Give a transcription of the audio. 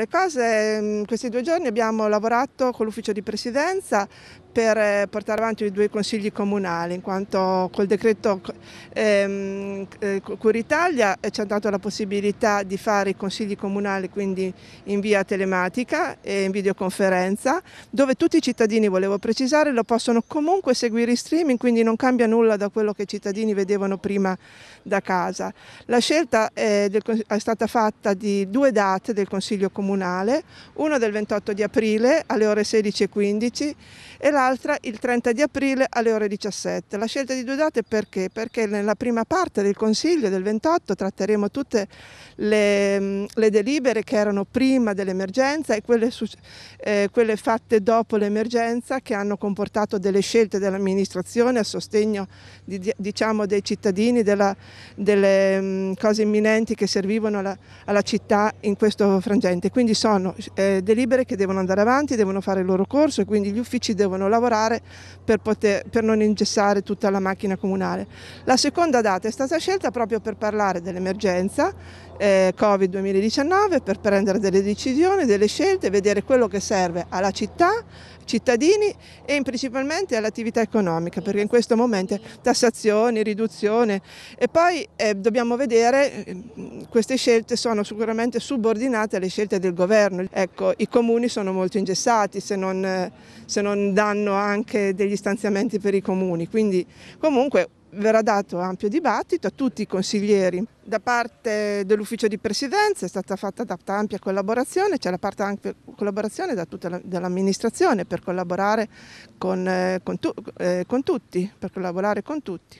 Le cose, in mm, questi due giorni abbiamo lavorato con l'ufficio di presidenza per eh, portare avanti i due consigli comunali, in quanto col decreto ehm, eh, Curitalia eh, ci ha dato la possibilità di fare i consigli comunali quindi in via telematica e in videoconferenza, dove tutti i cittadini, volevo precisare, lo possono comunque seguire in streaming, quindi non cambia nulla da quello che i cittadini vedevano prima da casa. La scelta è, del, è stata fatta di due date del Consiglio Comunale comunale, uno del 28 di aprile alle ore 16.15 e l'altra il 30 di aprile alle ore 17. La scelta di due date perché? Perché nella prima parte del Consiglio del 28 tratteremo tutte le, mm, le delibere che erano prima dell'emergenza e quelle, eh, quelle fatte dopo l'emergenza che hanno comportato delle scelte dell'amministrazione a sostegno di, diciamo, dei cittadini, della, delle mh, mm, cose imminenti che servivano alla, alla città in questo frangente quindi sono eh, delibere che devono andare avanti, devono fare il loro corso e quindi gli uffici devono lavorare per, poter, per non ingessare tutta la macchina comunale. La seconda data è stata scelta proprio per parlare dell'emergenza eh, Covid 2019 per prendere delle decisioni, delle scelte, vedere quello che serve alla città, ai cittadini e principalmente all'attività economica, perché in questo momento tassazioni, riduzione e poi eh, dobbiamo vedere eh, queste scelte sono sicuramente subordinate alle scelte del governo. Ecco, i comuni sono molto ingessati se non, se non danno anche degli stanziamenti per i comuni, quindi comunque verrà dato ampio dibattito a tutti i consiglieri. Da parte dell'ufficio di presidenza è stata fatta ampia collaborazione, c'è la parte anche collaborazione da tutta la, dall'amministrazione per collaborare con, eh, con, tu, eh, con tutti, per collaborare con tutti.